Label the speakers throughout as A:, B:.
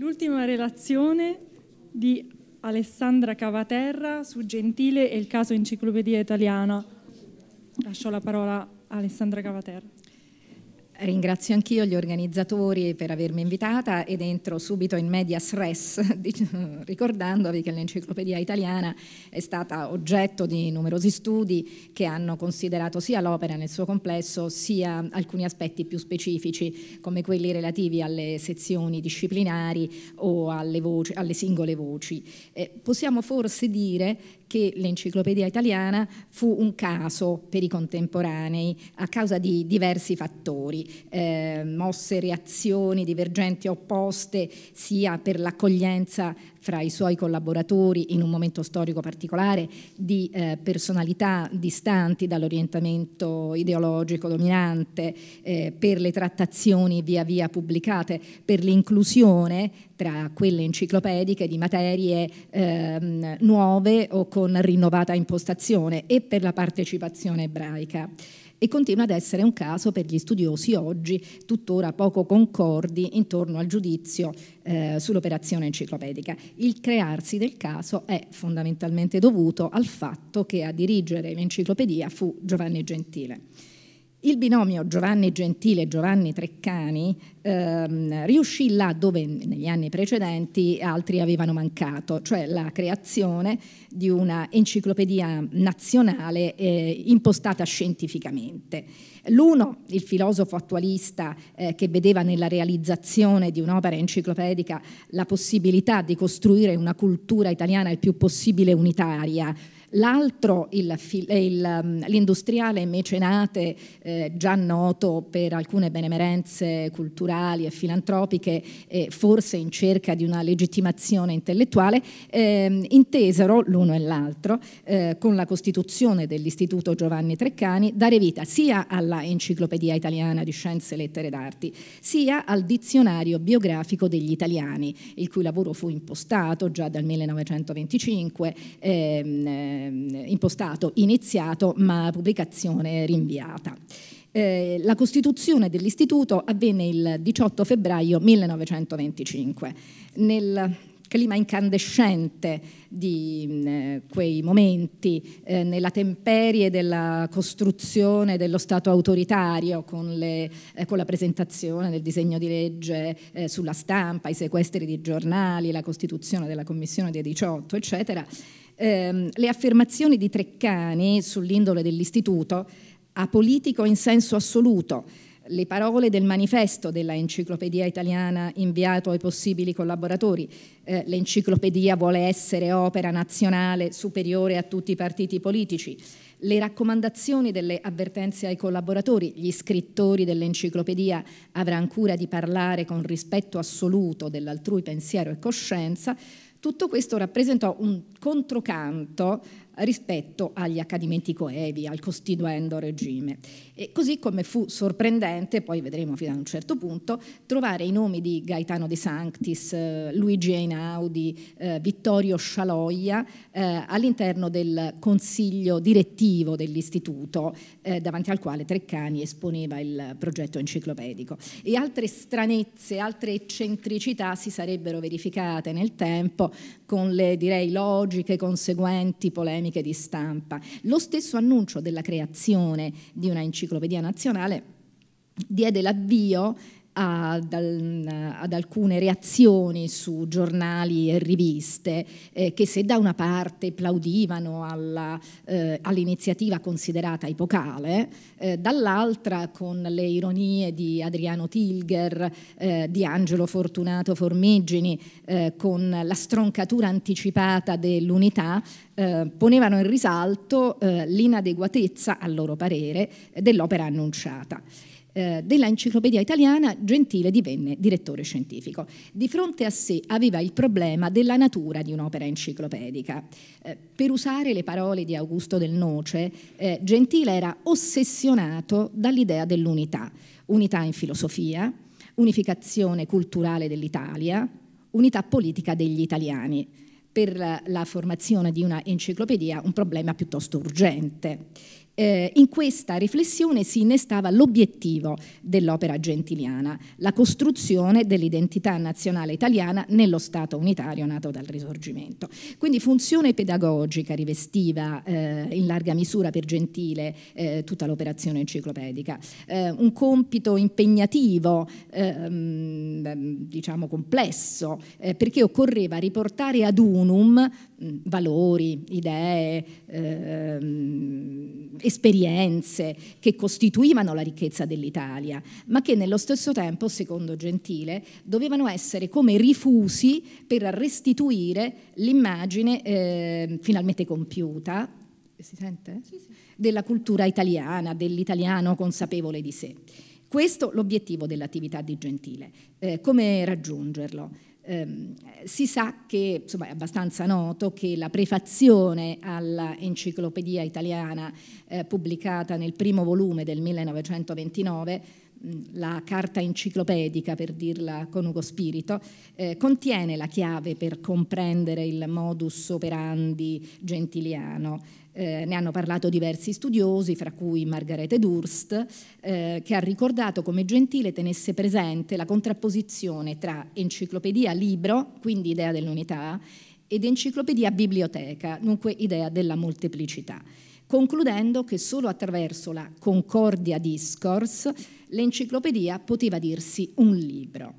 A: L'ultima relazione di Alessandra Cavaterra su Gentile e il caso Enciclopedia Italiana. Lascio la parola a Alessandra Cavaterra.
B: Ringrazio anch'io gli organizzatori per avermi invitata ed entro subito in medias res, ricordandovi che l'enciclopedia italiana è stata oggetto di numerosi studi che hanno considerato sia l'opera nel suo complesso, sia alcuni aspetti più specifici, come quelli relativi alle sezioni disciplinari o alle, voci, alle singole voci. Eh, possiamo forse dire che l'enciclopedia italiana fu un caso per i contemporanei a causa di diversi fattori, eh, mosse reazioni divergenti e opposte sia per l'accoglienza fra i suoi collaboratori in un momento storico particolare di eh, personalità distanti dall'orientamento ideologico dominante, eh, per le trattazioni via via pubblicate, per l'inclusione tra quelle enciclopediche di materie ehm, nuove o con rinnovata impostazione e per la partecipazione ebraica e continua ad essere un caso per gli studiosi oggi tuttora poco concordi intorno al giudizio eh, sull'operazione enciclopedica. Il crearsi del caso è fondamentalmente dovuto al fatto che a dirigere l'enciclopedia fu Giovanni Gentile. Il binomio Giovanni Gentile e Giovanni Treccani ehm, riuscì là dove negli anni precedenti altri avevano mancato, cioè la creazione di una enciclopedia nazionale eh, impostata scientificamente. L'uno, il filosofo attualista eh, che vedeva nella realizzazione di un'opera enciclopedica la possibilità di costruire una cultura italiana il più possibile unitaria, L'altro, eh, mm, l'industriale mecenate, eh, già noto per alcune benemerenze culturali e filantropiche, eh, forse in cerca di una legittimazione intellettuale, eh, intesero l'uno e l'altro, eh, con la costituzione dell'Istituto Giovanni Treccani, dare vita sia alla Enciclopedia Italiana di Scienze, Lettere ed Arti, sia al Dizionario Biografico degli Italiani, il cui lavoro fu impostato già dal 1925. Ehm, Ehm, impostato iniziato ma pubblicazione rinviata. Eh, la costituzione dell'istituto avvenne il 18 febbraio 1925. Nel clima incandescente di eh, quei momenti, eh, nella temperie della costruzione dello Stato autoritario con, le, eh, con la presentazione del disegno di legge eh, sulla stampa, i sequestri di giornali, la costituzione della Commissione dei 18, eccetera, ehm, le affermazioni di Treccani sull'indole dell'istituto, apolitico in senso assoluto, le parole del manifesto della enciclopedia italiana inviato ai possibili collaboratori. Eh, l'enciclopedia vuole essere opera nazionale superiore a tutti i partiti politici. Le raccomandazioni delle avvertenze ai collaboratori, gli scrittori dell'enciclopedia avranno cura di parlare con rispetto assoluto dell'altrui pensiero e coscienza, tutto questo rappresentò un controcanto rispetto agli accadimenti coevi, al costituendo regime. E così come fu sorprendente, poi vedremo fino a un certo punto, trovare i nomi di Gaetano De Sanctis, eh, Luigi Einaudi, eh, Vittorio Scialoia eh, all'interno del consiglio direttivo dell'istituto eh, davanti al quale Treccani esponeva il progetto enciclopedico. E altre stranezze, altre eccentricità si sarebbero verificate nel tempo con le direi logiche conseguenti polemiche comuniche di stampa. Lo stesso annuncio della creazione di una enciclopedia nazionale diede l'avvio ad, ad alcune reazioni su giornali e riviste eh, che se da una parte plaudivano eh, all'iniziativa all considerata ipocale, eh, dall'altra con le ironie di Adriano Tilger, eh, di Angelo Fortunato Formigini, con la stroncatura anticipata dell'unità, ponevano in risalto l'inadeguatezza, a loro parere, dell'opera annunciata eh, dell'Enciclopedia Italiana, Gentile divenne direttore scientifico. Di fronte a sé aveva il problema della natura di un'opera enciclopedica. Eh, per usare le parole di Augusto Del Noce, eh, Gentile era ossessionato dall'idea dell'unità, unità in filosofia, unificazione culturale dell'Italia, unità politica degli italiani per la formazione di una enciclopedia un problema piuttosto urgente. Eh, in questa riflessione si innestava l'obiettivo dell'opera gentiliana, la costruzione dell'identità nazionale italiana nello Stato unitario nato dal Risorgimento. Quindi funzione pedagogica rivestiva eh, in larga misura per Gentile eh, tutta l'operazione enciclopedica, eh, un compito impegnativo, ehm, diciamo complesso, eh, perché occorreva riportare ad unum valori, idee, ehm, esperienze che costituivano la ricchezza dell'Italia, ma che nello stesso tempo, secondo Gentile, dovevano essere come rifusi per restituire l'immagine eh, finalmente compiuta della cultura italiana, dell'italiano consapevole di sé. Questo l'obiettivo dell'attività di Gentile. Eh, come raggiungerlo? Eh, si sa che, insomma è abbastanza noto, che la prefazione all'Enciclopedia italiana eh, pubblicata nel primo volume del 1929, la carta enciclopedica per dirla con Ugo Spirito, eh, contiene la chiave per comprendere il modus operandi gentiliano eh, ne hanno parlato diversi studiosi, fra cui Margarete Durst, eh, che ha ricordato come Gentile tenesse presente la contrapposizione tra enciclopedia libro, quindi idea dell'unità, ed enciclopedia biblioteca, dunque idea della molteplicità concludendo che solo attraverso la Concordia Discourse l'enciclopedia poteva dirsi un libro.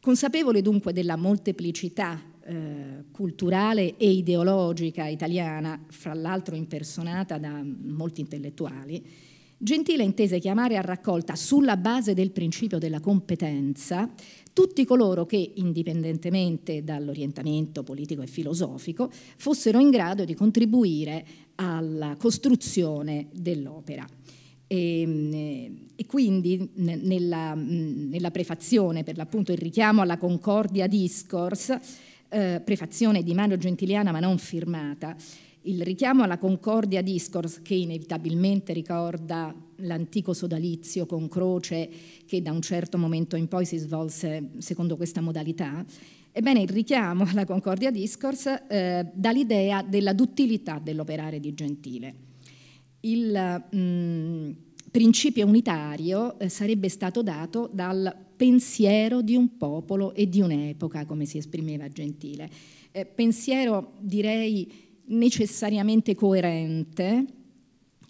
B: Consapevole dunque della molteplicità eh, culturale e ideologica italiana, fra l'altro impersonata da molti intellettuali, Gentile intese chiamare a raccolta, sulla base del principio della competenza, tutti coloro che, indipendentemente dall'orientamento politico e filosofico, fossero in grado di contribuire alla costruzione dell'opera. E, ehm, e, quindi nella, mm, nella, prefazione, per l'appunto il richiamo alla Concordia Discourse, eh, prefazione di Mario Gentiliana ma non firmata, il richiamo alla Concordia Discourse che inevitabilmente ricorda l'antico sodalizio con croce che da un certo momento in poi si svolse secondo questa modalità, ebbene il richiamo alla Concordia Discourse eh, dà l'idea della duttilità dell'operare di Gentile. Il mh, mm, principio unitario eh, sarebbe stato dato dal pensiero di un popolo e di un'epoca, come si esprimeva Gentile. Eh, pensiero direi necessariamente coerente,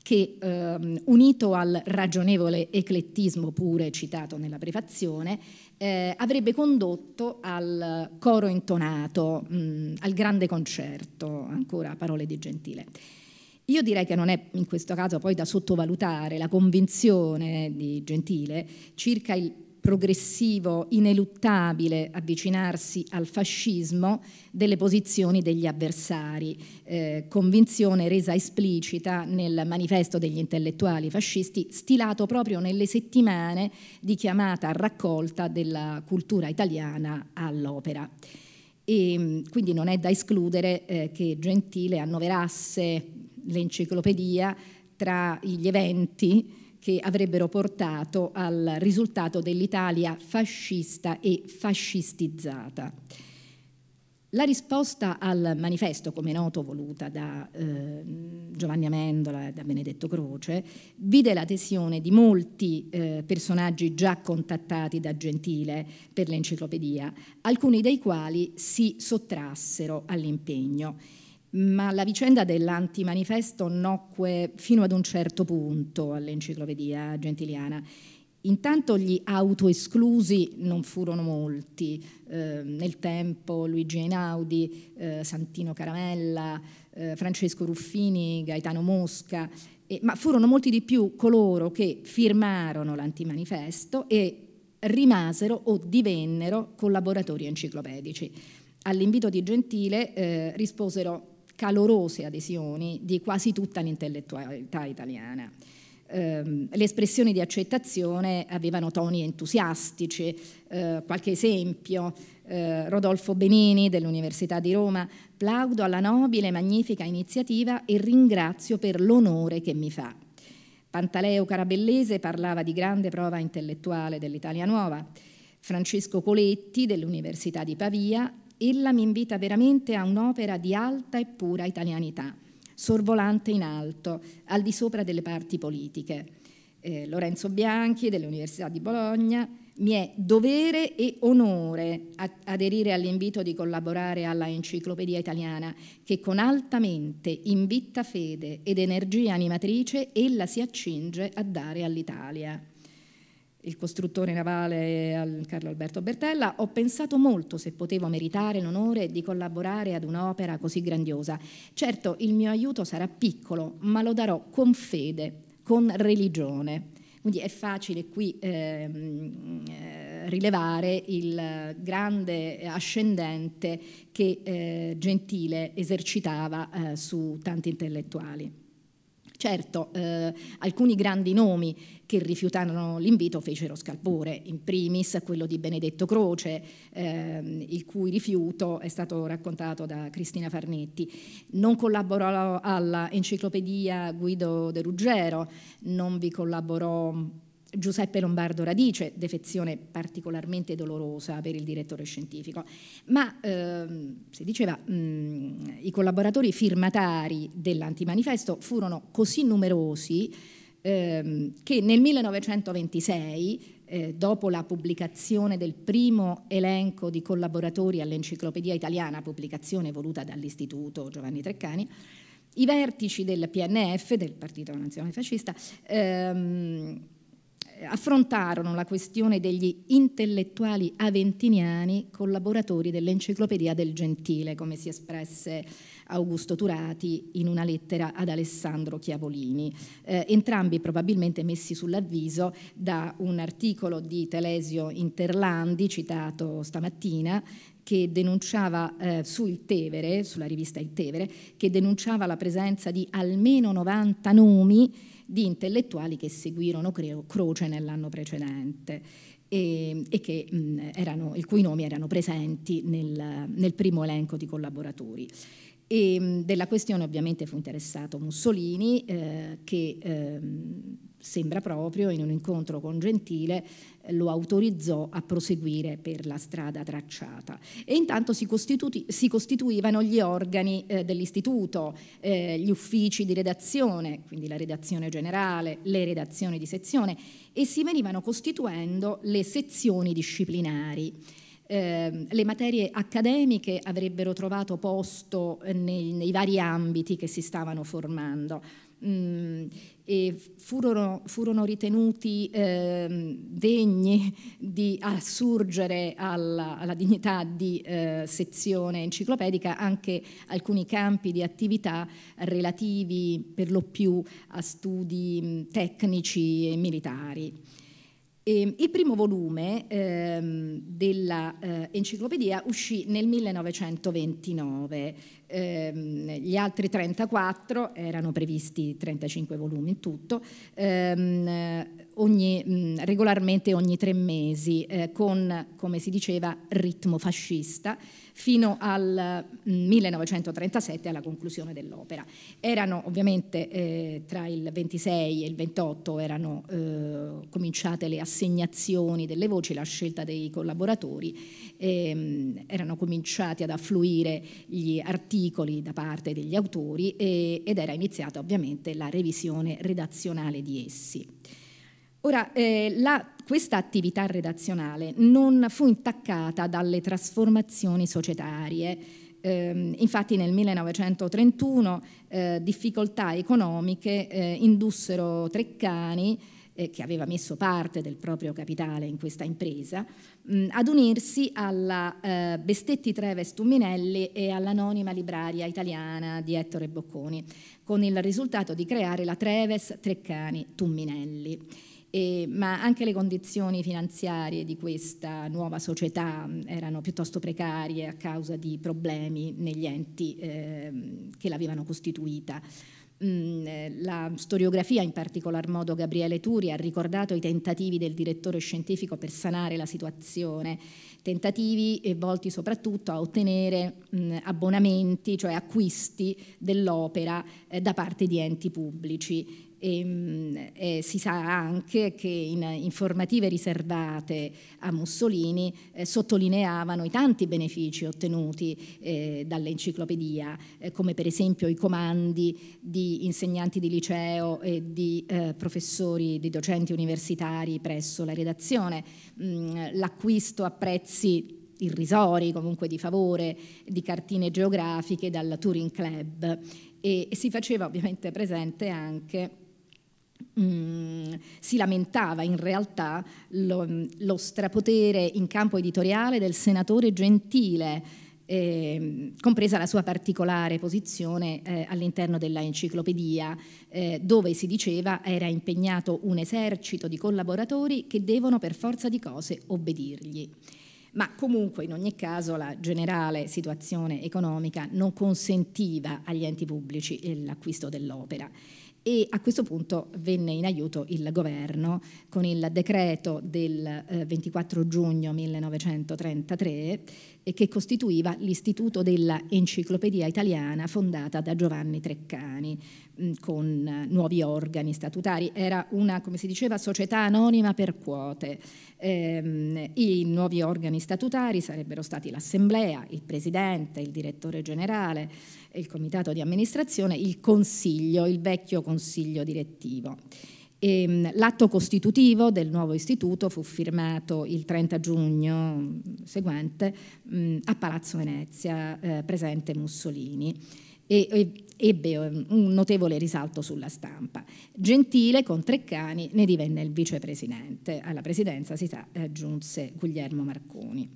B: che ehm, unito al ragionevole eclettismo pure citato nella prefazione, eh, avrebbe condotto al coro intonato, mh, mm, al grande concerto, ancora parole di Gentile. Io direi che non è in questo caso poi da sottovalutare la convinzione di Gentile circa il progressivo, ineluttabile avvicinarsi al fascismo delle posizioni degli avversari, eh, convinzione resa esplicita nel manifesto degli intellettuali fascisti stilato proprio nelle settimane di chiamata raccolta della cultura italiana all'opera. E, ehm, quindi non è da escludere eh, che Gentile annoverasse l'enciclopedia tra gli eventi che avrebbero portato al risultato dell'Italia fascista e fascistizzata. La risposta al manifesto, come noto, voluta da eh, Giovanni Amendola e da Benedetto Croce, vide l'adesione di molti eh, personaggi già contattati da Gentile per l'enciclopedia, alcuni dei quali si sottrassero all'impegno ma la vicenda dell'antimanifesto nocque fino ad un certo punto all'enciclopedia gentiliana. Intanto gli autoesclusi non furono molti, eh, nel tempo Luigi Einaudi, eh, Santino Caramella, eh, Francesco Ruffini, Gaetano Mosca, ma furono molti di più coloro che firmarono l'antimanifesto e rimasero o divennero collaboratori enciclopedici. All'invito di Gentile eh, risposero calorose adesioni di quasi tutta l'intellettualità italiana. Eh, le espressioni di accettazione avevano toni entusiastici, eh, qualche esempio, eh, Rodolfo Benini dell'Università di Roma, plaudo alla nobile e magnifica iniziativa e ringrazio per l'onore che mi fa. Pantaleo Carabellese parlava di grande prova intellettuale dell'Italia Nuova, Francesco Coletti dell'Università di Pavia ella mi invita veramente a un'opera di alta e pura italianità, sorvolante in alto, al di sopra delle parti politiche. Eh, Lorenzo Bianchi dell'Università di Bologna, mi è dovere e onore aderire all'invito di collaborare alla Enciclopedia Italiana, che con altamente invitta fede ed energia animatrice ella si accinge a dare all'Italia il costruttore navale Carlo Alberto Bertella, ho pensato molto se potevo meritare l'onore di collaborare ad un'opera così grandiosa. Certo, il mio aiuto sarà piccolo, ma lo darò con fede, con religione. Quindi è facile qui ehm, eh, rilevare il grande ascendente che eh, Gentile esercitava eh, su tanti intellettuali. Certo, eh, alcuni grandi nomi che rifiutarono l'invito fecero scalpore, in primis quello di Benedetto Croce, ehm, il cui rifiuto è stato raccontato da Cristina Farnetti. Non collaborò alla enciclopedia Guido De Ruggero, non vi collaborò Giuseppe Lombardo Radice, defezione particolarmente dolorosa per il direttore scientifico, ma ehm, si diceva mh, mm, i collaboratori firmatari dell'antimanifesto furono così numerosi ehm, che nel 1926 eh, dopo la pubblicazione del primo elenco di collaboratori all'Enciclopedia Italiana, pubblicazione voluta dall'Istituto Giovanni Treccani, i vertici del PNF, del Partito Nazionale Fascista, ehm, affrontarono la questione degli intellettuali aventiniani collaboratori dell'Enciclopedia del Gentile, come si espresse Augusto Turati in una lettera ad Alessandro Chiavolini, eh, entrambi probabilmente messi sull'avviso da un articolo di Telesio Interlandi citato stamattina che denunciava eh, sul Tevere, sulla rivista Il Tevere, che denunciava la presenza di almeno 90 nomi di intellettuali che seguirono Croce nell'anno precedente e, e che, mh, mm, erano, i cui nomi erano presenti nel, nel primo elenco di collaboratori. E mm, della questione ovviamente fu interessato Mussolini eh, che ehm, sembra proprio in un incontro con Gentile lo autorizzò a proseguire per la strada tracciata. E intanto si, costitu si costituivano gli organi eh, dell'istituto, eh, gli uffici di redazione, quindi la redazione generale, le redazioni di sezione e si venivano costituendo le sezioni disciplinari Ehm, le materie accademiche avrebbero trovato posto eh, nei, nei vari ambiti che si stavano formando. Mm, e furono, furono ritenuti eh, degni di assurgere alla, alla dignità di eh, sezione enciclopedica anche alcuni campi di attività relativi per lo più a studi mm, tecnici e militari. E ehm, il primo volume ehm, dell'enciclopedia eh, uscì nel 1929 Ehm, gli altri 34 erano previsti 35 volumi in tutto, ehm, ogni, mm, regolarmente ogni tre mesi, eh, con, come si diceva, ritmo fascista, fino al 1937 mm, alla conclusione dell'opera. Erano ovviamente eh, tra il 26 e il 28 erano eh, cominciate le assegnazioni delle voci, la scelta dei collaboratori ehm, erano cominciati ad affluire gli articoli da parte degli autori e, ed era iniziata ovviamente la revisione redazionale di essi. Ora, eh, la, questa attività redazionale non fu intaccata dalle trasformazioni societarie, eh, infatti nel 1931 eh, difficoltà economiche eh, indussero Treccani eh, che aveva messo parte del proprio capitale in questa impresa, mh, ad unirsi alla eh, Bestetti Treves Tumminelli e all'anonima libraria italiana di Ettore Bocconi, con il risultato di creare la Treves Treccani Tumminelli. E, ma anche le condizioni finanziarie di questa nuova società erano piuttosto precarie a causa di problemi negli enti eh, che l'avevano costituita. Mm, eh, la storiografia, in particolar modo Gabriele Turi, ha ricordato i tentativi del direttore scientifico per sanare la situazione, tentativi eh, volti soprattutto a ottenere mm, abbonamenti, cioè acquisti dell'opera eh, da parte di enti pubblici. E, ehm, e eh, si sa anche che in informative riservate a Mussolini eh, sottolineavano i tanti benefici ottenuti eh, dall'enciclopedia, eh, come per esempio i comandi di insegnanti di liceo e di eh, professori, di docenti universitari presso la redazione, mm, l'acquisto a prezzi irrisori comunque di favore di cartine geografiche dal Touring Club e si faceva ovviamente presente anche Mm, si lamentava in realtà lo, mm, lo, strapotere in campo editoriale del senatore Gentile, eh, compresa la sua particolare posizione eh, all'interno della enciclopedia, eh, dove si diceva era impegnato un esercito di collaboratori che devono per forza di cose obbedirgli. Ma comunque in ogni caso la generale situazione economica non consentiva agli enti pubblici eh, l'acquisto dell'opera e a questo punto venne in aiuto il governo con il decreto del 24 eh, giugno 1933 eh, che costituiva l'istituto della enciclopedia italiana fondata da Giovanni Treccani mm, con eh, nuovi organi statutari. Era una, come si diceva, società anonima per quote. Ehm, I nuovi organi statutari sarebbero stati l'assemblea, il presidente, il direttore generale, il comitato di amministrazione, il consiglio, il vecchio consiglio direttivo. Ehm, l'atto costitutivo del nuovo istituto fu firmato il 30 giugno seguente a Palazzo Venezia, eh, presente Mussolini e ebbe ehm, un notevole risalto sulla stampa. Gentile con Treccani ne divenne il vicepresidente, alla presidenza si sa eh, giunse Guglielmo Marconi.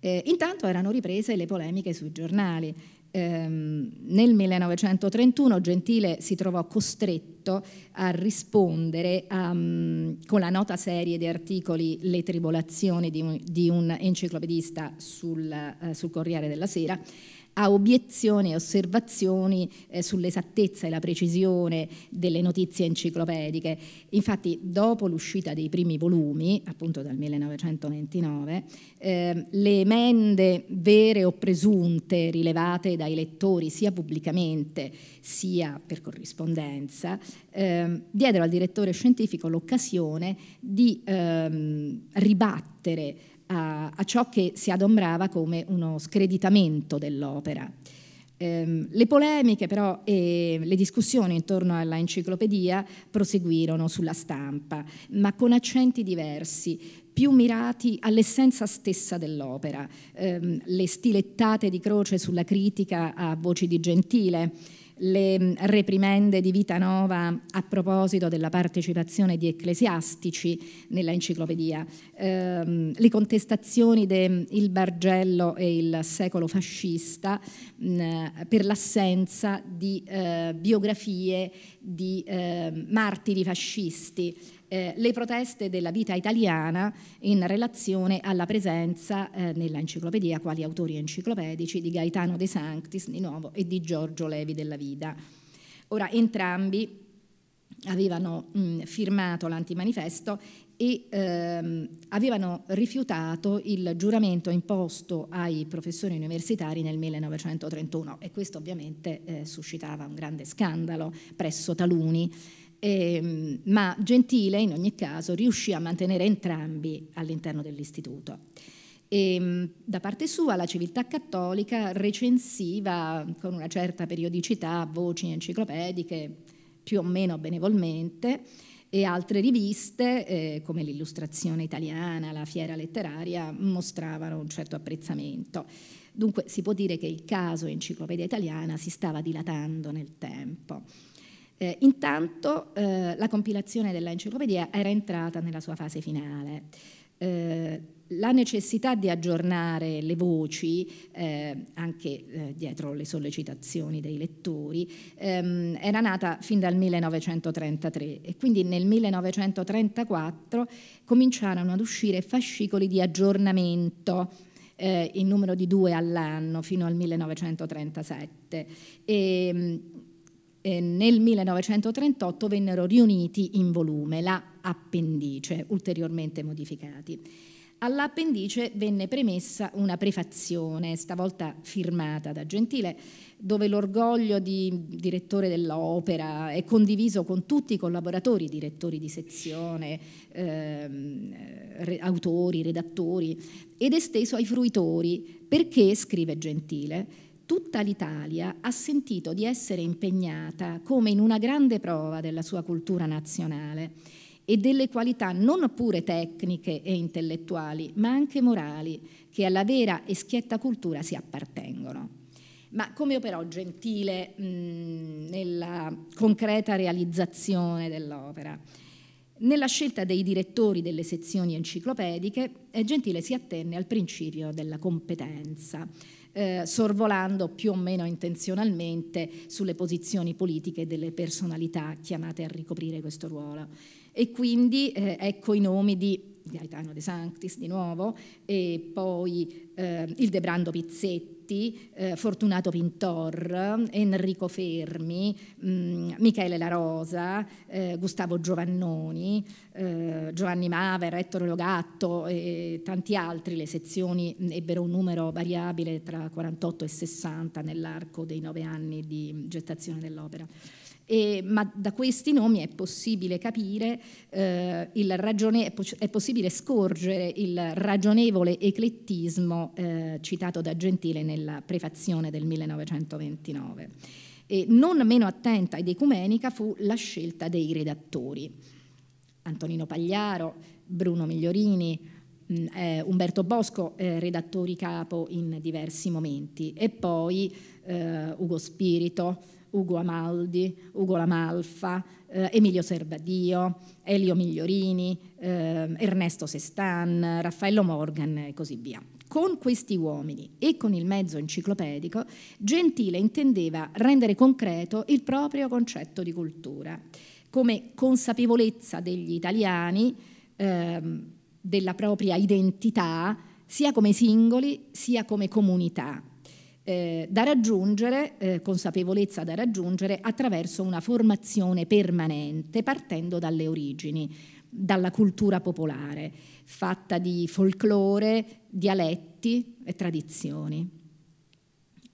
B: Eh, intanto erano riprese le polemiche sui giornali. Ehm, nel 1931 Gentile si trovò costretto a rispondere a, um, ehm, con la nota serie di articoli Le tribolazioni di un, di un enciclopedista sul, uh, sul Corriere della Sera a obiezioni e osservazioni eh, sull'esattezza e la precisione delle notizie enciclopediche. Infatti, dopo l'uscita dei primi volumi, appunto dal 1929, eh, le emende vere o presunte rilevate dai lettori sia pubblicamente sia per corrispondenza eh, diedero al direttore scientifico l'occasione di ehm, ribattere a, a ciò che si adombrava come uno screditamento dell'opera. Ehm, le polemiche però e le discussioni intorno alla enciclopedia proseguirono sulla stampa, ma con accenti diversi, più mirati all'essenza stessa dell'opera, ehm, le stilettate di croce sulla critica a voci di Gentile, le mm, reprimende di Vitanova a proposito della partecipazione di ecclesiastici nella enciclopedia, ehm, le contestazioni del mm, Bargello e il secolo fascista mh, mm, per l'assenza di eh, biografie di eh, martiri fascisti eh, le proteste della vita italiana in relazione alla presenza eh, nella enciclopedia, quali autori enciclopedici, di Gaetano De Sanctis di nuovo e di Giorgio Levi della Vida. Ora, entrambi avevano mh, mm, firmato l'antimanifesto e ehm, avevano rifiutato il giuramento imposto ai professori universitari nel 1931 e questo ovviamente eh, suscitava un grande scandalo presso taluni eh, ma Gentile in ogni caso riuscì a mantenere entrambi all'interno dell'istituto. E, ehm, da parte sua la civiltà cattolica recensiva con una certa periodicità voci enciclopediche, più o meno benevolmente, e altre riviste eh, come l'Illustrazione Italiana, la Fiera Letteraria mostravano un certo apprezzamento. Dunque si può dire che il caso Enciclopedia Italiana si stava dilatando nel tempo. Eh, intanto eh, la compilazione dell'enciclopedia era entrata nella sua fase finale. Eh, la necessità di aggiornare le voci, eh, anche eh, dietro le sollecitazioni dei lettori, ehm, era nata fin dal 1933 e quindi nel 1934 cominciarono ad uscire fascicoli di aggiornamento eh, in numero di due all'anno fino al 1937. E, ehm, nel 1938 vennero riuniti in volume, la appendice, ulteriormente modificati. All'appendice venne premessa una prefazione, stavolta firmata da Gentile, dove l'orgoglio di direttore dell'opera è condiviso con tutti i collaboratori, direttori di sezione, ehm, autori, redattori, ed esteso ai fruitori, perché, scrive Gentile, tutta l'Italia ha sentito di essere impegnata come in una grande prova della sua cultura nazionale e delle qualità non pure tecniche e intellettuali, ma anche morali, che alla vera e schietta cultura si appartengono. Ma come operò gentile mh, nella concreta realizzazione dell'opera? Nella scelta dei direttori delle sezioni enciclopediche, eh, Gentile si attenne al principio della competenza eh, sorvolando più o meno intenzionalmente sulle posizioni politiche delle personalità chiamate a ricoprire questo ruolo. E quindi eh, ecco i nomi di Gaetano De Sanctis di nuovo e poi eh, Ildebrando Pizzetti, eh, Fortunato Pintor, Enrico Fermi, mh, mm, Michele La Rosa, eh, Gustavo Giovannoni, eh, Giovanni Maver, Ettore Logatto e tanti altri. Le sezioni ebbero un numero variabile tra 48 e 60 nell'arco dei nove anni di gettazione dell'opera. E, ma da questi nomi è possibile capire, eh, ragione, è, po è, possibile scorgere il ragionevole eclettismo eh, citato da Gentile nella prefazione del 1929. E non meno attenta ed ecumenica fu la scelta dei redattori. Antonino Pagliaro, Bruno Migliorini, mh, mm, eh, Umberto Bosco, eh, redattori capo in diversi momenti, e poi eh, Ugo Spirito, Ugo Amaldi, Ugo Lamalfa, eh, Emilio Serbadio, Elio Migliorini, eh, Ernesto Sestan, Raffaello Morgan e così via. Con questi uomini e con il mezzo enciclopedico, Gentile intendeva rendere concreto il proprio concetto di cultura, come consapevolezza degli italiani eh, della propria identità, sia come singoli sia come comunità eh, da raggiungere, eh, consapevolezza da raggiungere attraverso una formazione permanente partendo dalle origini, dalla cultura popolare, fatta di folklore, dialetti e tradizioni.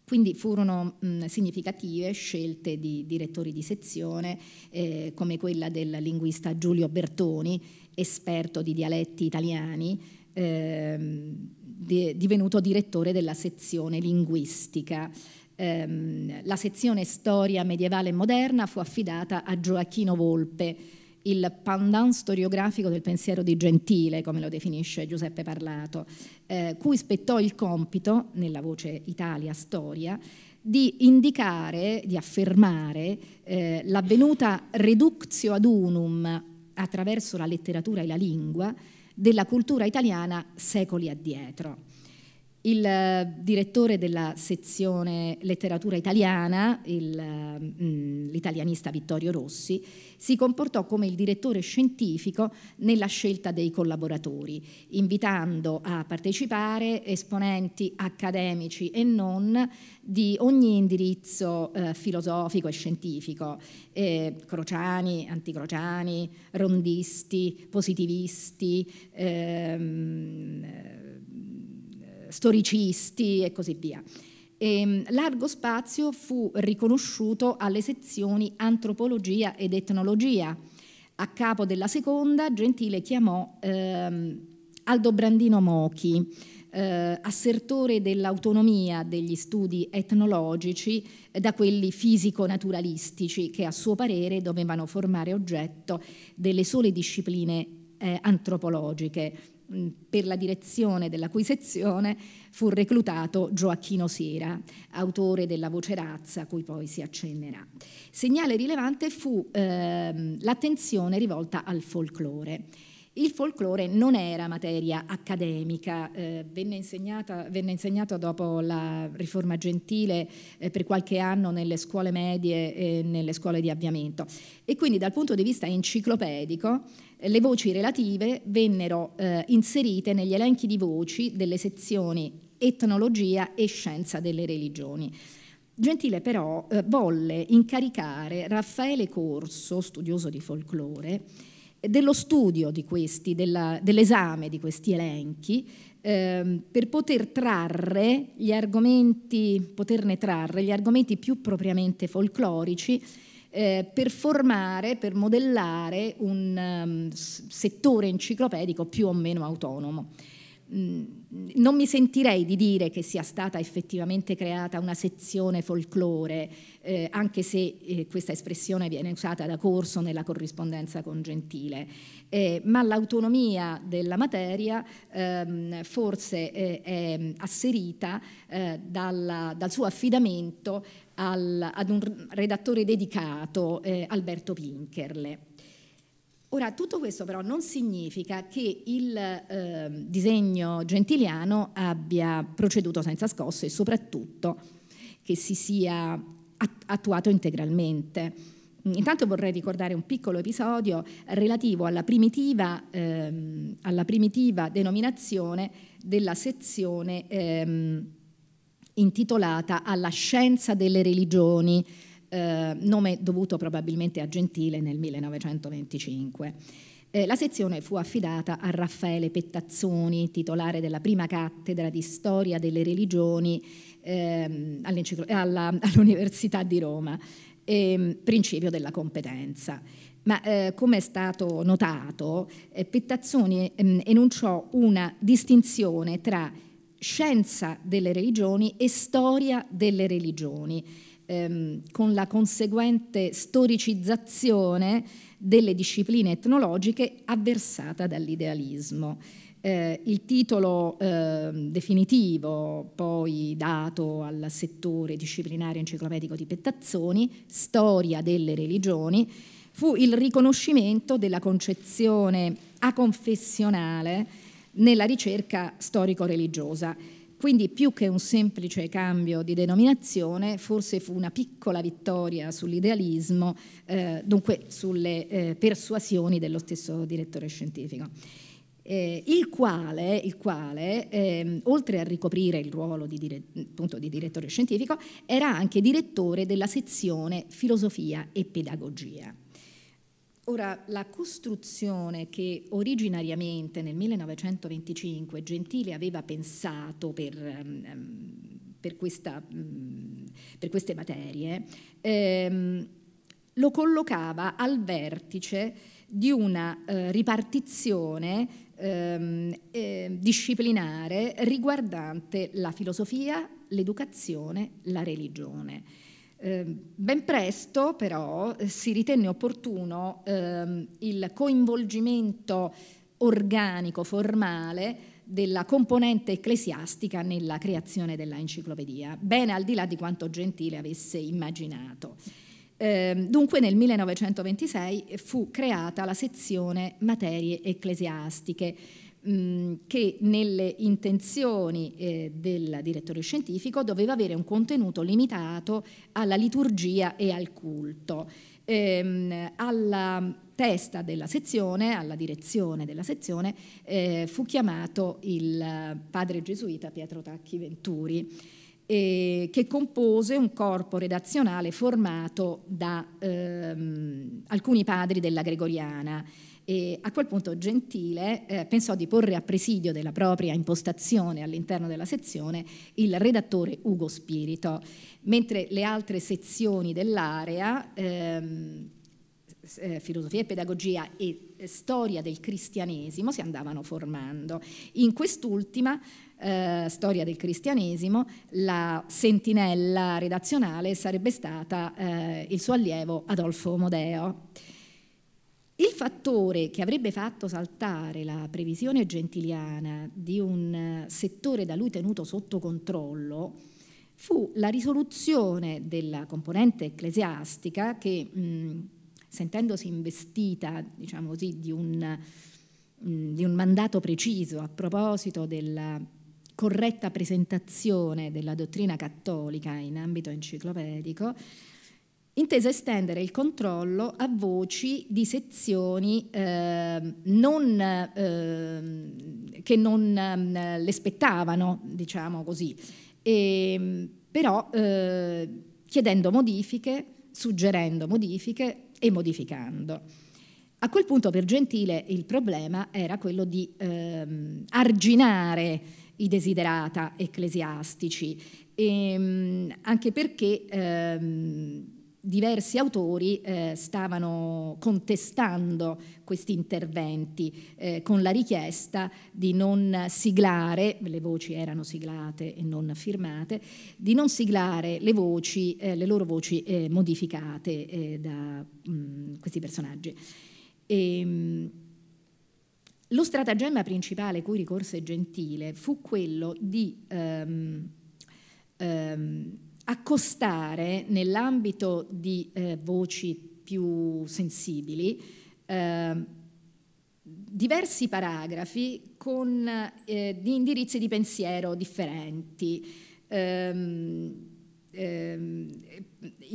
B: Quindi furono mh, mm, significative scelte di direttori di sezione eh, come quella del linguista Giulio Bertoni, esperto di dialetti italiani, ehm, divenuto direttore della sezione linguistica. Ehm, la sezione storia medievale e moderna fu affidata a Gioacchino Volpe, il pendant storiografico del pensiero di Gentile, come lo definisce Giuseppe Parlato, eh, cui spettò il compito, nella voce Italia Storia, di indicare, di affermare eh, l'avvenuta reductio ad unum attraverso la letteratura e la lingua della cultura italiana secoli addietro il eh, direttore della sezione letteratura italiana, eh, mm, l'italianista Vittorio Rossi, si comportò come il direttore scientifico nella scelta dei collaboratori, invitando a partecipare esponenti accademici e non di ogni indirizzo eh, filosofico e scientifico, eh, crociani, anticrociani, rondisti, positivisti. Ehm, storicisti e così via. E, ehm, largo spazio fu riconosciuto alle sezioni antropologia ed etnologia. A capo della seconda Gentile chiamò ehm, Aldo Brandino Mochi, eh, assertore dell'autonomia degli studi etnologici eh, da quelli fisico-naturalistici che a suo parere dovevano formare oggetto delle sole discipline eh, antropologiche per la direzione della cui sezione fu reclutato Gioacchino Sera, autore della voce razza, a cui poi si accennerà. Segnale rilevante fu ehm, l'attenzione rivolta al folklore. Il folklore non era materia accademica, eh, venne, venne, insegnato dopo la riforma gentile eh, per qualche anno nelle scuole medie e nelle scuole di avviamento e quindi dal punto di vista enciclopedico eh, le voci relative vennero eh, inserite negli elenchi di voci delle sezioni etnologia e scienza delle religioni. Gentile però eh, volle incaricare Raffaele Corso, studioso di folklore, dello studio di questi, dell'esame di questi elenchi, ehm, per poter trarre gli argomenti, poterne trarre gli argomenti più propriamente folclorici, eh, per formare, per modellare un um, settore enciclopedico più o meno autonomo non mi sentirei di dire che sia stata effettivamente creata una sezione folklore, eh, anche se eh, questa espressione viene usata da corso nella corrispondenza con Gentile, eh, ma l'autonomia della materia ehm, forse eh, è asserita eh, dalla, dal suo affidamento al, ad un redattore dedicato, eh, Alberto Pinkerle. Ora, tutto questo però non significa che il eh, disegno gentiliano abbia proceduto senza scosse e soprattutto che si sia attuato integralmente. Intanto vorrei ricordare un piccolo episodio relativo alla primitiva, ehm, alla primitiva denominazione della sezione ehm, intitolata alla scienza delle religioni, eh, nome dovuto probabilmente a Gentile nel 1925. Eh, la sezione fu affidata a Raffaele Pettazzoni, titolare della prima cattedra di storia delle religioni ehm, all'Università di Roma, ehm, principio della competenza. Ma eh, come è stato notato, eh, Pettazzoni ehm, enunciò una distinzione tra scienza delle religioni e storia delle religioni ehm, con la conseguente storicizzazione delle discipline etnologiche avversata dall'idealismo. Eh, il titolo eh, definitivo poi dato al settore disciplinare enciclopedico di Pettazzoni, Storia delle religioni, fu il riconoscimento della concezione aconfessionale nella ricerca storico-religiosa quindi più che un semplice cambio di denominazione, forse fu una piccola vittoria sull'idealismo, eh, dunque sulle eh, persuasioni dello stesso direttore scientifico. Eh, il quale, il quale ehm, oltre a ricoprire il ruolo di, dire, appunto, di, direttore scientifico, era anche direttore della sezione filosofia e pedagogia. Ora, la costruzione che originariamente nel 1925 Gentile aveva pensato per, ehm, per, questa, mm, per queste materie, ehm, lo collocava al vertice di una eh, ripartizione ehm, eh, disciplinare riguardante la filosofia, l'educazione, la religione. Ehm, ben presto però eh, si ritenne opportuno ehm, il coinvolgimento organico, formale, della componente ecclesiastica nella creazione della enciclopedia, bene al di là di quanto Gentile avesse immaginato. Ehm, dunque nel 1926 fu creata la sezione Materie ecclesiastiche, che nelle intenzioni eh, del direttore scientifico doveva avere un contenuto limitato alla liturgia e al culto. Ehm, alla testa della sezione, alla direzione della sezione, eh, fu chiamato il padre gesuita Pietro Tacchi Venturi, eh, che compose un corpo redazionale formato da ehm, alcuni padri della Gregoriana. E a quel punto Gentile eh, pensò di porre a presidio della propria impostazione all'interno della sezione il redattore Ugo Spirito, mentre le altre sezioni dell'area, ehm, eh, filosofia e pedagogia e eh, storia del cristianesimo, si andavano formando. In quest'ultima eh, storia del cristianesimo, la sentinella redazionale sarebbe stata eh, il suo allievo Adolfo Modeo. Il fattore che avrebbe fatto saltare la previsione gentiliana di un eh, settore da lui tenuto sotto controllo fu la risoluzione della componente ecclesiastica che, sentendosi investita diciamo così, di, un, di un mandato preciso a proposito della corretta presentazione della dottrina cattolica in ambito enciclopedico, intesa estendere il controllo a voci di sezioni eh, non, eh, che non eh, le spettavano, diciamo così, e, ehm, però eh, chiedendo modifiche, suggerendo modifiche e modificando. A quel punto per Gentile il problema era quello di ehm, arginare i desiderata ecclesiastici, e, ehm, anche perché diversi autori eh, stavano contestando questi interventi eh, con la richiesta di non siglare, le voci erano siglate e non firmate, di non siglare le, voci, eh, le loro voci eh, modificate eh, da mh, mm, questi personaggi. E, ehm, lo stratagemma principale cui ricorse Gentile fu quello di ehm, ehm, accostare nell'ambito di eh, voci più sensibili eh, diversi paragrafi con eh, di indirizzi di pensiero differenti. Ehm, ehm,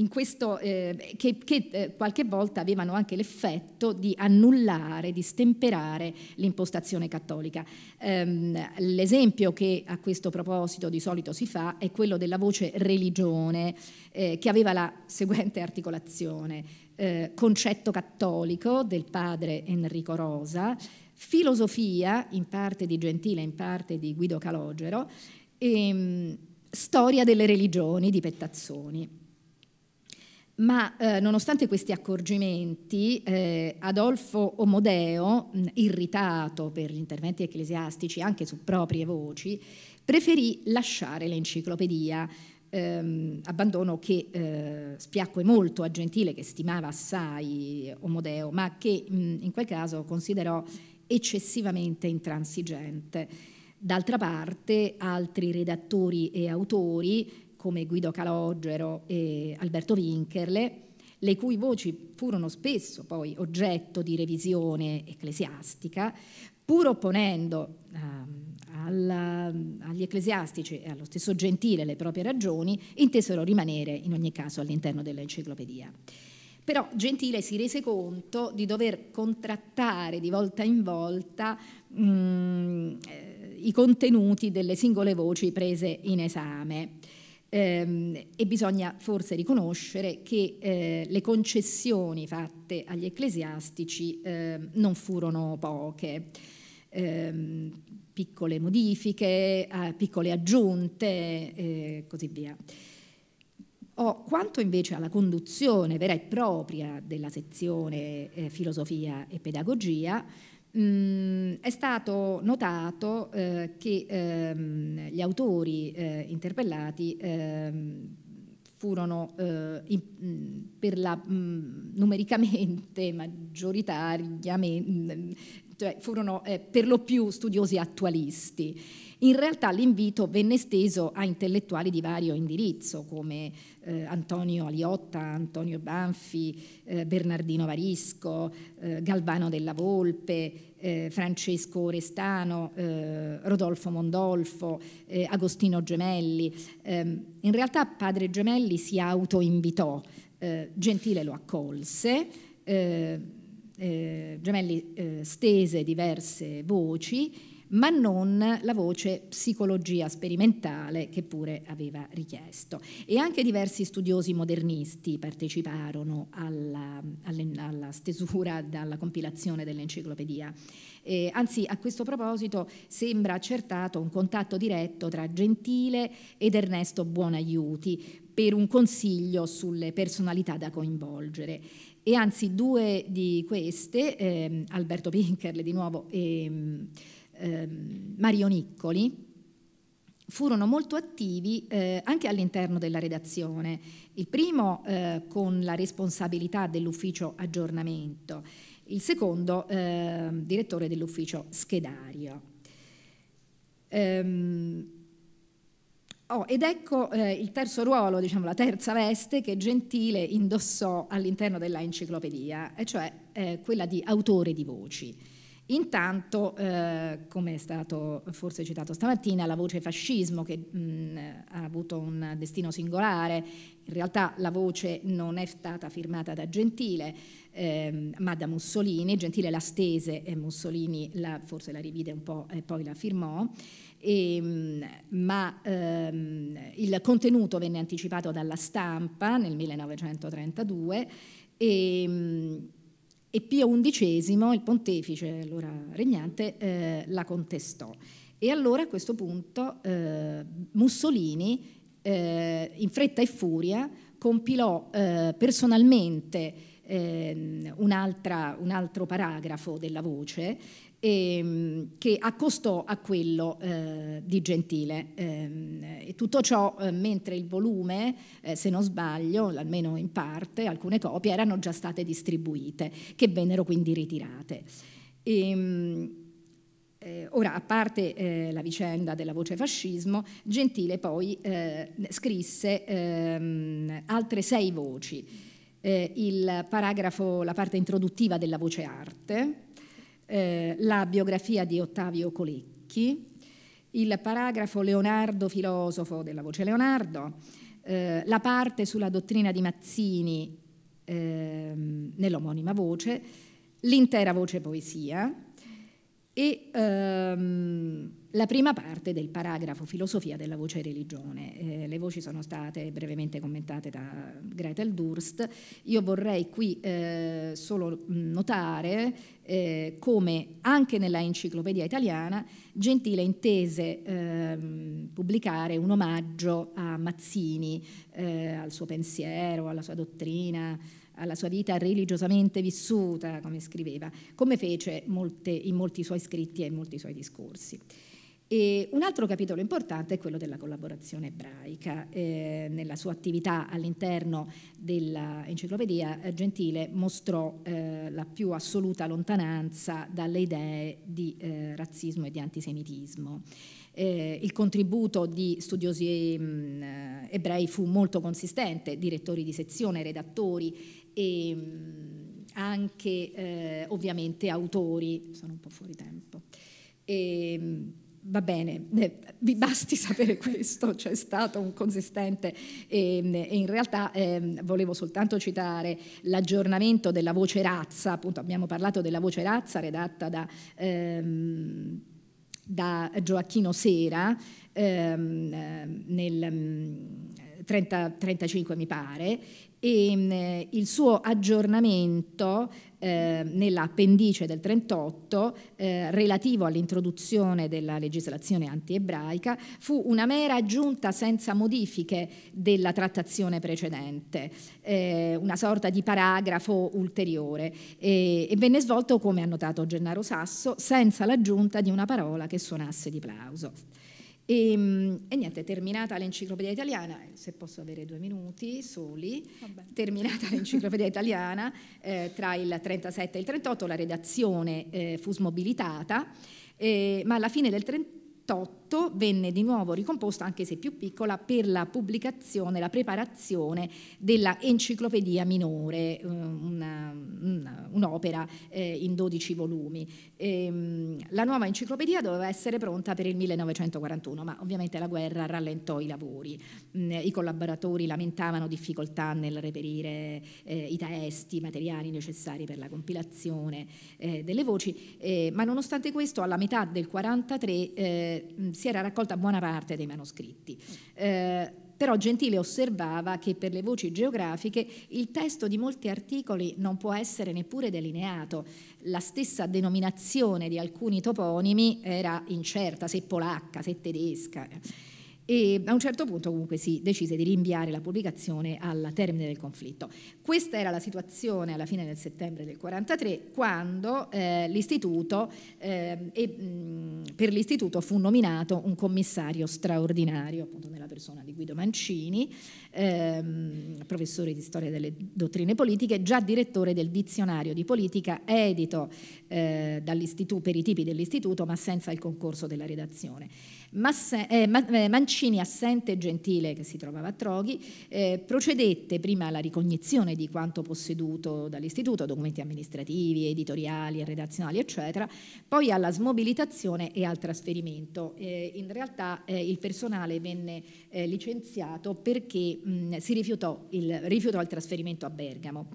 B: questo, eh, che, che eh, qualche volta avevano anche l'effetto di annullare, di stemperare l'impostazione cattolica. Ehm, l'esempio che a questo proposito di solito si fa è quello della voce religione, eh, che aveva la seguente articolazione. Eh, concetto cattolico del padre Enrico Rosa, filosofia, in parte di Gentile, in parte di Guido Calogero, e, ehm, storia delle religioni di Pettazzoni. Ma eh, nonostante questi accorgimenti, eh, Adolfo Omodeo, mh, irritato per gli interventi ecclesiastici anche su proprie voci, preferì lasciare l'enciclopedia, ehm, abbandono che eh, spiacque molto a Gentile, che stimava assai Omodeo, ma che mh, in quel caso considerò eccessivamente intransigente. D'altra parte, altri redattori e autori come Guido Calogero e Alberto Vincherle, le cui voci furono spesso poi oggetto di revisione ecclesiastica, pur opponendo um, alla, agli ecclesiastici e allo stesso Gentile le proprie ragioni, intesero rimanere in ogni caso all'interno dell'enciclopedia. Però Gentile si rese conto di dover contrattare di volta in volta mh, mm, eh, i contenuti delle singole voci prese in esame Ehm, e bisogna forse riconoscere che eh, le concessioni fatte agli ecclesiastici eh, non furono poche. Ehm, piccole modifiche, eh, piccole aggiunte e così via. O quanto invece alla conduzione vera e propria della sezione eh, filosofia e pedagogia, Mm, è stato notato eh, che ehm, gli autori eh, interpellati ehm, furono eh, in, mm, per la mh, mm, numericamente maggioritariamente, cioè furono eh, per lo più studiosi attualisti in realtà l'invito venne esteso a intellettuali di vario indirizzo come eh, Antonio Aliotta, Antonio Banfi, eh, Bernardino Varisco, eh, Galvano della Volpe, eh, Francesco Restano, eh, Rodolfo Mondolfo, eh, Agostino Gemelli. Ehm, in realtà padre Gemelli si autoinvitò, Gentile lo accolse. Gemelli stese diverse voci ma non la voce psicologia sperimentale che pure aveva richiesto. E anche diversi studiosi modernisti parteciparono alla, alla stesura, alla compilazione dell'enciclopedia. Eh, anzi, a questo proposito sembra accertato un contatto diretto tra Gentile ed Ernesto Buonaiuti per un consiglio sulle personalità da coinvolgere. E anzi, due di queste, ehm, Alberto Pinkerle di nuovo e... Ehm, eh, Mario Niccoli, furono molto attivi eh, anche all'interno della redazione. Il primo eh, con la responsabilità dell'ufficio aggiornamento, il secondo eh, direttore dell'ufficio schedario. Ehm, oh, ed ecco eh, il terzo ruolo, diciamo la terza veste che Gentile indossò all'interno della enciclopedia, e cioè eh, quella di autore di voci. Intanto, eh, come è stato forse citato stamattina, la voce fascismo che mh, ha avuto un destino singolare, in realtà la voce non è stata firmata da Gentile, eh, ma da Mussolini, Gentile la stese e Mussolini la, forse la rivide un po' e poi la firmò, e, ehm, ma ehm, il contenuto venne anticipato dalla stampa nel 1932 e... Ehm, e Pio XI, il pontefice allora regnante, eh, la contestò. E allora a questo punto eh, Mussolini, eh, in fretta e furia, compilò eh, personalmente ehm, un, un, altro paragrafo della voce e, ehm, che accostò a quello eh, di Gentile. Ehm, e tutto ciò eh, mentre il volume, eh, se non sbaglio, almeno in parte, alcune copie erano già state distribuite, che vennero quindi ritirate. E, ehm, eh, ora, a parte eh, la vicenda della voce fascismo, Gentile poi eh, scrisse ehm, altre sei voci. Eh, il paragrafo, la parte introduttiva della voce arte, eh, la biografia di Ottavio Colecchi, il paragrafo Leonardo filosofo della voce Leonardo, eh, la parte sulla dottrina di Mazzini eh, nell'omonima voce, l'intera voce poesia, e ehm, la prima parte del paragrafo Filosofia della voce e religione. Eh, le voci sono state brevemente commentate da Gretel Durst. Io vorrei qui eh, solo notare eh, come anche nella enciclopedia italiana Gentile intese ehm, pubblicare un omaggio a Mazzini, eh, al suo pensiero, alla sua dottrina alla sua vita religiosamente vissuta, come scriveva, come fece molte, in molti suoi scritti e in molti suoi discorsi. E un altro capitolo importante è quello della collaborazione ebraica. Eh, nella sua attività all'interno dell'enciclopedia Gentile mostrò eh, la più assoluta lontananza dalle idee di eh, razzismo e di antisemitismo. Eh, il contributo di studiosi mh, mm, ebrei fu molto consistente, direttori di sezione, redattori, e ehm, anche eh, ovviamente autori, sono un po' fuori tempo. E, ehm, va bene, eh, vi basti sapere questo, c'è cioè stato un consistente e, ehm, e in realtà eh, volevo soltanto citare l'aggiornamento della voce razza, appunto abbiamo parlato della voce razza redatta da... Ehm, da Gioacchino Sera ehm, nel 30, mm, 35 mi pare e ehm, eh, il suo aggiornamento eh, nell'appendice del 38 eh, relativo all'introduzione della legislazione anti-ebraica fu una mera aggiunta senza modifiche della trattazione precedente, eh, una sorta di paragrafo ulteriore e, e venne svolto, come ha notato Gennaro Sasso, senza l'aggiunta di una parola che suonasse di plauso. E, ehm, e, niente, terminata l'enciclopedia italiana, eh, se posso avere due minuti soli, terminata l'enciclopedia italiana, eh, tra il 37 e il 38 la redazione eh, fu smobilitata, eh, ma alla fine del 38 2008 venne di nuovo ricomposta, anche se più piccola, per la pubblicazione, la preparazione della Enciclopedia Minore, eh, un'opera eh, in 12 volumi. E, ehm, la nuova enciclopedia doveva essere pronta per il 1941, ma ovviamente la guerra rallentò i lavori. Mm, I collaboratori lamentavano difficoltà nel reperire eh, i testi, i materiali necessari per la compilazione eh, delle voci, eh, ma nonostante questo alla metà del 1943 eh, si era raccolta buona parte dei manoscritti. Eh, però Gentile osservava che per le voci geografiche il testo di molti articoli non può essere neppure delineato. La stessa denominazione di alcuni toponimi era incerta, se polacca, se tedesca e a un certo punto comunque si decise di rinviare la pubblicazione al termine del conflitto. Questa era la situazione alla fine del settembre del 1943 quando eh, eh, e, mh, per l'istituto fu nominato un commissario straordinario, appunto nella persona di Guido Mancini, ehm, professore di storia delle dottrine politiche, già direttore del dizionario di politica edito eh, per i tipi dell'istituto ma senza il concorso della redazione. Masse, eh, eh, Mancini assente e Gentile, che si trovava a Troghi, eh, procedette prima alla ricognizione di quanto posseduto dall'istituto, documenti amministrativi, editoriali, redazionali, eccetera, poi alla smobilitazione e al trasferimento. Eh, in realtà eh, il personale venne eh, licenziato perché mh, si rifiutò il, rifiutò il trasferimento a Bergamo.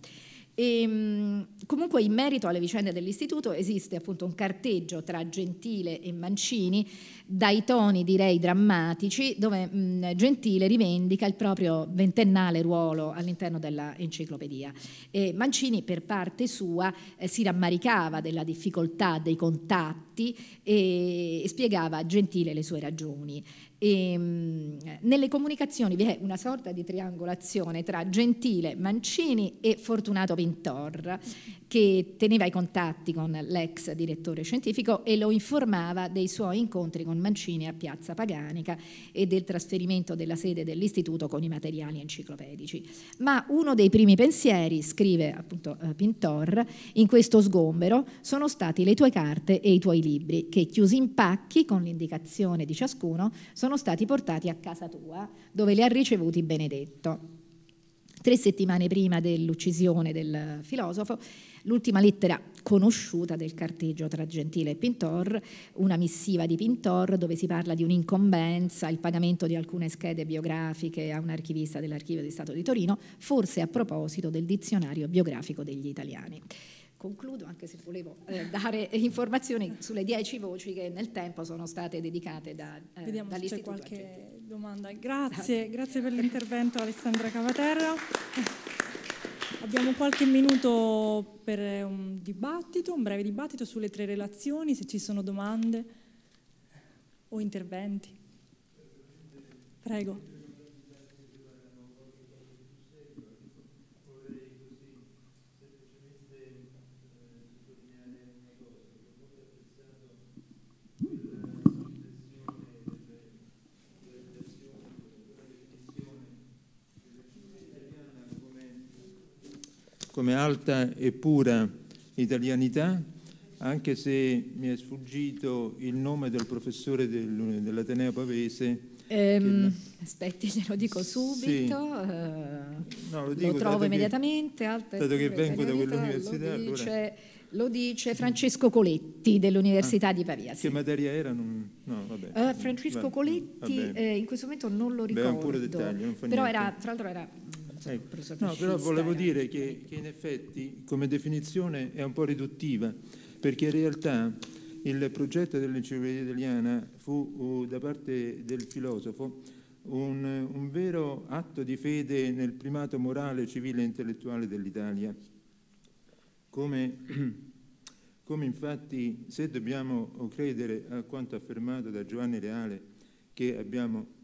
B: E, ehm, comunque in merito alle vicende dell'istituto esiste appunto un carteggio tra Gentile e Mancini dai toni direi drammatici dove mh, mm, Gentile rivendica il proprio ventennale ruolo all'interno dell'enciclopedia e Mancini per parte sua eh, si rammaricava della difficoltà dei contatti fatti e, e spiegava Gentile le sue ragioni. E, ehm, nelle comunicazioni vi è una sorta di triangolazione tra Gentile, Mancini e Fortunato Pintor, che teneva i contatti con l'ex direttore scientifico e lo informava dei suoi incontri con Mancini a Piazza Paganica e del trasferimento della sede dell'istituto con i materiali enciclopedici. Ma uno dei primi pensieri, scrive appunto Pintor, eh, in questo sgombero sono stati le tue carte e i tuoi libri libri che chiusi in pacchi con l'indicazione di ciascuno sono stati portati a casa tua dove li ha ricevuti Benedetto. Tre settimane prima dell'uccisione del filosofo, l'ultima lettera conosciuta del carteggio tra Gentile e Pintor, una missiva di Pintor dove si parla di un'incombenza, il pagamento di alcune schede biografiche a un archivista dell'Archivio di Stato di Torino, forse a proposito del dizionario biografico degli italiani concludo anche se volevo eh, dare informazioni sulle dieci voci che nel tempo sono state dedicate da, eh, Vediamo se c'è qualche Argentino.
A: domanda. Grazie, esatto. grazie per l'intervento Alessandra Cavaterra. Abbiamo qualche minuto per un dibattito, un breve dibattito sulle tre relazioni, se ci sono domande o interventi. Prego.
C: come alta e pura italianità, anche se mi è sfuggito il nome del professore del, dell'Ateneo Pavese.
B: Ehm, che... Aspetti, glielo dico subito, sì. no,
C: lo, eh, dico, lo trovo
B: immediatamente. Che, dato che vengo da
C: quell'università, lo dice,
B: allora... lo dice Francesco Coletti dell'Università ah, di Pavia. Sì.
C: Che materia era? Non... No, vabbè, uh, Francesco vabbè, Coletti vabbè.
B: Eh, in questo momento non lo ricordo, Beh, dettaglio,
C: non però niente. era, tra l'altro era senza eh, No, però volevo dire che, che in effetti come definizione è un po' riduttiva, perché in realtà il progetto dell'enciclopedia italiana fu uh, da parte del filosofo un, un, vero atto di fede nel primato morale, civile e intellettuale dell'Italia. Come, come, infatti, se dobbiamo uh, credere a quanto affermato da Giovanni Reale, che abbiamo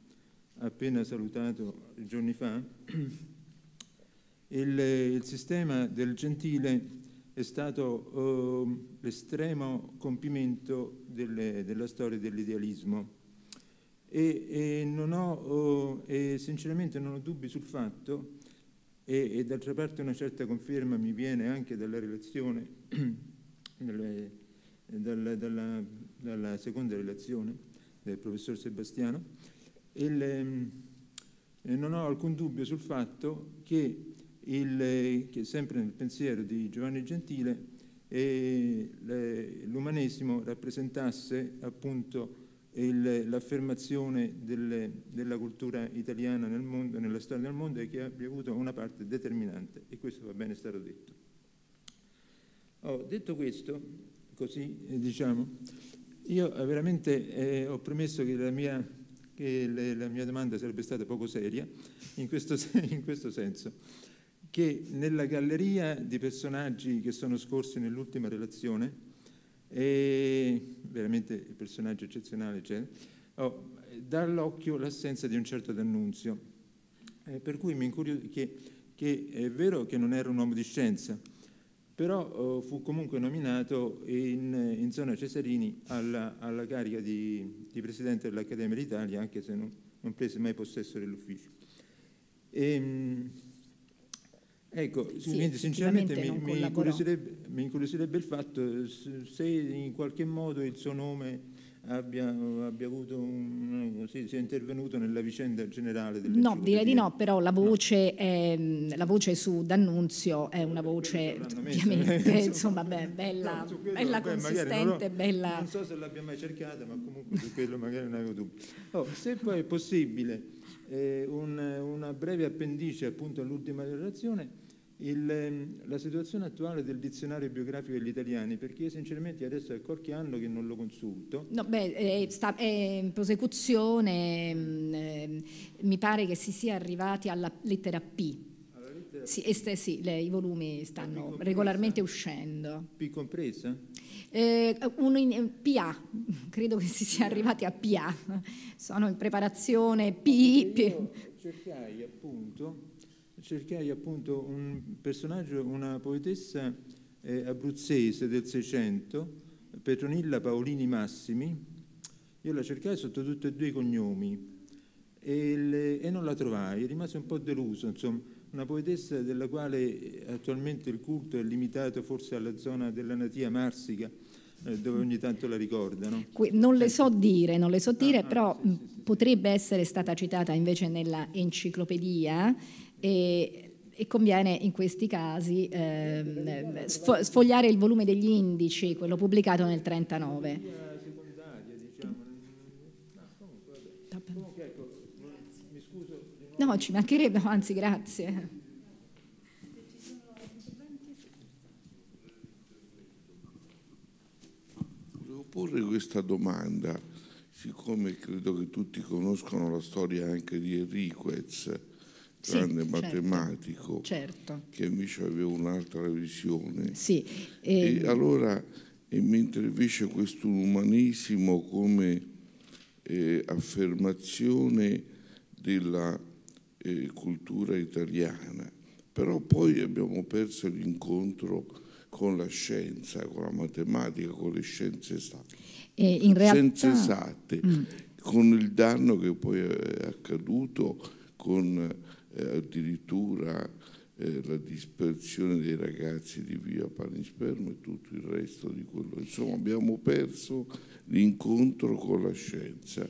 C: appena salutato giorni fa, il, il sistema del gentile è stato eh, l'estremo compimento delle, della storia dell'idealismo e, e, non ho, eh, e sinceramente non ho dubbi sul fatto e, e d'altra parte una certa conferma mi viene anche dalla relazione delle, dalla, dalla, dalla, seconda relazione del professor Sebastiano il, eh, non ho alcun dubbio sul fatto che il, eh, che sempre nel pensiero di Giovanni Gentile l'umanesimo rappresentasse appunto l'affermazione del, della cultura italiana nel mondo, nella storia del mondo e che abbia avuto una parte determinante e questo va bene stato detto. Oh, detto questo, così eh, diciamo, io eh, veramente eh, ho promesso che, la mia, che le, la mia, domanda sarebbe stata poco seria in questo, in questo senso che nella galleria di personaggi che sono scorsi nell'ultima relazione, e veramente il personaggio eccezionale c'è, oh, dà all'occhio l'assenza di un certo D'Annunzio, eh, per cui mi incuriosisce che, che, è vero che non era un uomo di scienza, però oh, fu comunque nominato in, in zona Cesarini alla, alla carica di, di, Presidente dell'Accademia d'Italia, anche se non, non prese mai possesso dell'ufficio. E, ehm, Ecco, sì, sinceramente mi, mi, incuriosirebbe, mi, incuriosirebbe, il fatto se in qualche modo il suo nome abbia, abbia avuto un, sì, sia intervenuto nella vicenda generale del No, direi di no,
B: però la voce, no. È, la voce su D'Annunzio è una voce ovviamente insomma, beh, bella,
C: no, quello, bella beh, consistente, non, bella... Non so se l'abbia mai cercata, ma comunque su quello magari non avevo dubbi. Oh, se poi è possibile eh, un, una breve appendice appunto all'ultima relazione, il, ehm, la situazione attuale del dizionario biografico degli italiani, perché io sinceramente adesso è qualche anno che non lo consulto.
B: No, beh, è, sta, è in prosecuzione, mh, mm, ehm, mi pare che si sia arrivati alla lettera P. Alla lettera sì, este, sì le, i volumi stanno regolarmente uscendo.
C: P compresa?
B: Eh, in, eh, PA, credo che si sia arrivati a PA, sono in preparazione P. Io cercai
C: appunto cercai appunto un personaggio, una poetessa eh, abruzzese del Seicento, Petronilla Paolini Massimi, io la cercai sotto tutti e due i cognomi e, le, e non la trovai, rimasi un po' deluso, insomma, una poetessa della quale eh, attualmente il culto è limitato forse alla zona della natia Marsica, eh, dove ogni tanto la ricordano.
B: Non le so ecco. dire, non le so dire, ah, ah però sì, sì, sì. potrebbe essere stata citata invece nella enciclopedia e, e conviene in questi casi ehm, sfogliare il volume degli indici, quello pubblicato nel 1939. No, ci mancherebbe, anzi grazie.
C: Volevo porre questa domanda, siccome credo che tutti conoscono la storia anche di Enriquez, grande sì, certo, matematico, certo. che invece aveva un'altra visione. Sì, e... e... Eh, allora, e mentre invece questo umanesimo come eh, affermazione della eh, cultura italiana, però poi abbiamo perso l'incontro con la scienza, con la matematica, con le scienze esatte.
B: Eh, realtà... Scienze esatte,
C: mm. con il danno che poi è accaduto con eh, addirittura eh, la dispersione dei ragazzi di via Panispermo e tutto il resto di quello. Insomma abbiamo perso l'incontro con la scienza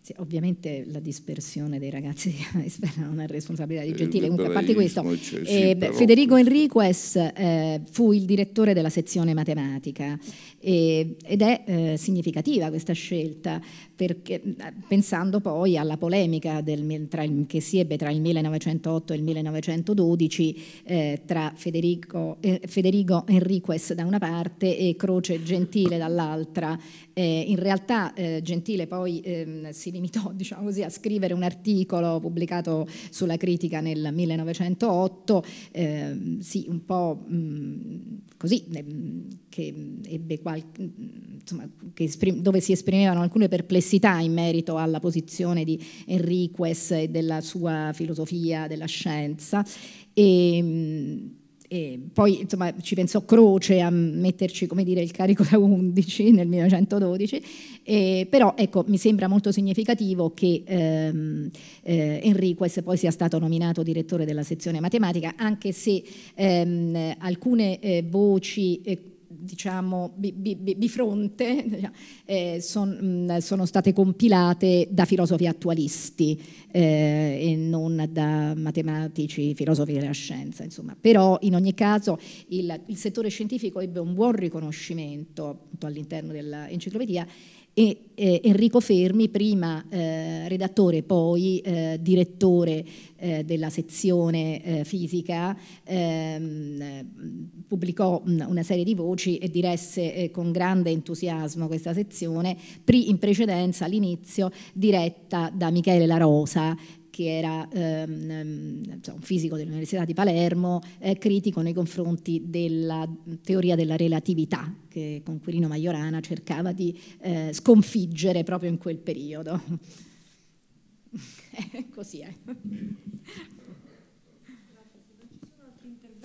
B: sì, ovviamente la dispersione dei ragazzi di Isbella non è responsabilità di eh, Gentile, comunque a parte questo, eh, Federico Enriquez eh, fu il direttore della sezione matematica eh, ed è eh, significativa questa scelta, perché, pensando poi alla polemica del, il, che si ebbe tra il 1908 e il 1912 eh, tra Federico, Federico Enriquez da una parte e Croce Gentile dall'altra, eh, in realtà eh, Gentile poi ehm, si limitò diciamo così, a scrivere un articolo pubblicato sulla critica nel 1908, ehm, sì, un po' mh, mm, così, ehm, che qualche, insomma, che dove si esprimevano alcune perplessità in merito alla posizione di Enriquez e della sua filosofia della scienza. E, ehm, mh, e poi insomma, ci pensò Croce a metterci come dire, il carico da 11 nel 1912, e, però ecco, mi sembra molto significativo che ehm, eh, Enriquez poi sia stato nominato direttore della sezione matematica, anche se ehm, alcune eh, voci eh, diciamo, bifronte diciamo, eh, son, mh, mm, sono state compilate da filosofi attualisti eh, e non da matematici, filosofi della scienza. Insomma. Però in ogni caso il, il settore scientifico ebbe un buon riconoscimento all'interno dell'enciclopedia e eh, Enrico Fermi, prima eh, redattore poi eh, direttore eh, della sezione eh, fisica, ehm, pubblicò una serie di voci e diresse eh, con grande entusiasmo questa sezione, pre in precedenza all'inizio diretta da Michele La Rosa, che era ehm, ehm cioè, un fisico dell'Università di Palermo, eh, critico nei confronti della teoria della relatività, che con Quirino Maiorana cercava di eh, sconfiggere proprio in quel periodo. Eh, così è. Eh.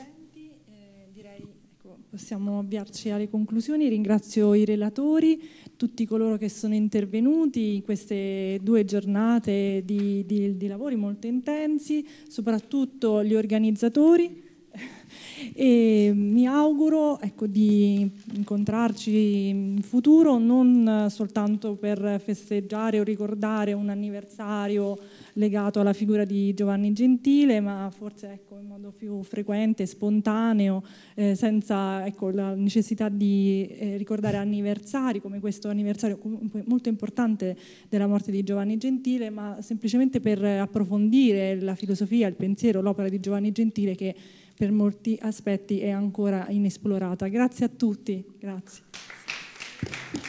A: Eh, ecco, possiamo avviarci alle conclusioni. Ringrazio i relatori, tutti coloro che sono intervenuti in queste due giornate di, di, di lavori molto intensi, soprattutto gli organizzatori e mi auguro ecco, di incontrarci in futuro non soltanto per festeggiare o ricordare un anniversario legato alla figura di Giovanni Gentile, ma forse ecco, in modo più frequente, spontaneo, eh, senza ecco, la necessità di eh, ricordare anniversari come questo anniversario comunque molto importante della morte di Giovanni Gentile, ma semplicemente per approfondire la filosofia, il pensiero, l'opera di Giovanni Gentile che per molti aspetti è ancora inesplorata. Grazie a tutti, grazie.